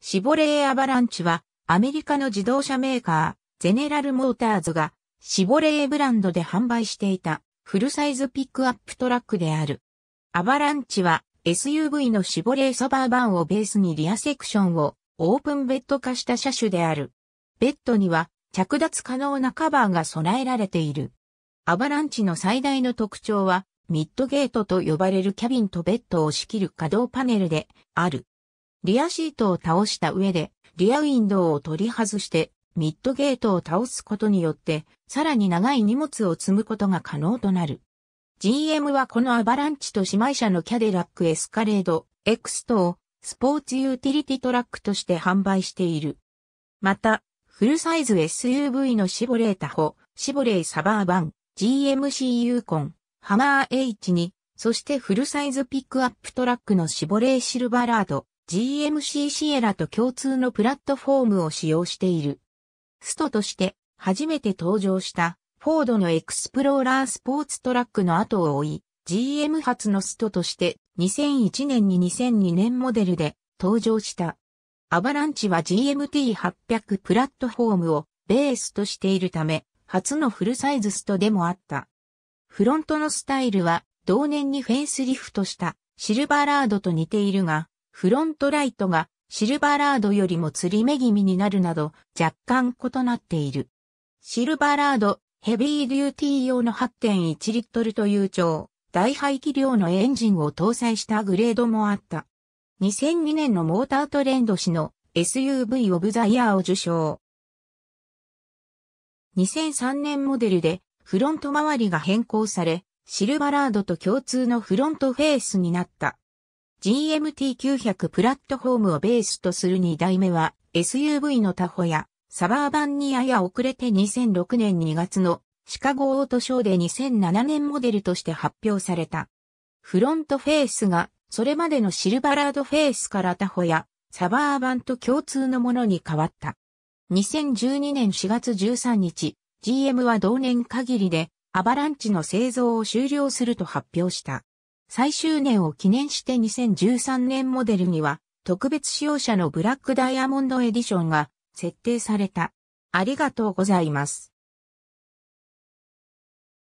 シボレーアバランチは、アメリカの自動車メーカー、ゼネラルモーターズが、シボレーブランドで販売していた、フルサイズピックアップトラックである。アバランチは、SUV のシボレーサバーバンをベースにリアセクションをオープンベッド化した車種である。ベッドには着脱可能なカバーが備えられている。アバランチの最大の特徴はミッドゲートと呼ばれるキャビンとベッドを仕切る可動パネルである。リアシートを倒した上で、リアウィンドウを取り外して、ミッドゲートを倒すことによって、さらに長い荷物を積むことが可能となる。GM はこのアバランチと姉妹車のキャデラックエスカレード X 等をスポーツユーティリティトラックとして販売している。また、フルサイズ SUV のシボレータホ、シボレーサバーバン、GMC ユーコン、ハマー H2、そしてフルサイズピックアップトラックのシボレーシルバラード、GMC シエラと共通のプラットフォームを使用している。ストとして初めて登場したフォードのエクスプローラースポーツトラックの後を追い、GM 初のストとして2001年に2002年モデルで登場した。アバランチは GMT800 プラットフォームをベースとしているため、初のフルサイズストでもあった。フロントのスタイルは同年にフェンスリフトしたシルバーラードと似ているが、フロントライトがシルバーラードよりも釣り目気味になるなど若干異なっている。シルバーラードヘビーデューティー用の8.1リットルという超大排気量のエンジンを搭載したグレードもあった。2002年のモータートレンド誌の SUV オブザイヤーを受賞。2003年モデルでフロント周りが変更され、シルバーラードと共通のフロントフェースになった。GMT900 プラットフォームをベースとする2代目は SUV のタホやサバーバンにやや遅れて2006年2月のシカゴオートショーで2007年モデルとして発表された。フロントフェースがそれまでのシルバラードフェースからタホやサバーバンと共通のものに変わった。2012年4月13日、GM は同年限りでアバランチの製造を終了すると発表した。最終年を記念して2013年モデルには、特別使用者のブラックダイヤモンドエディションが設定された。ありがとうございます。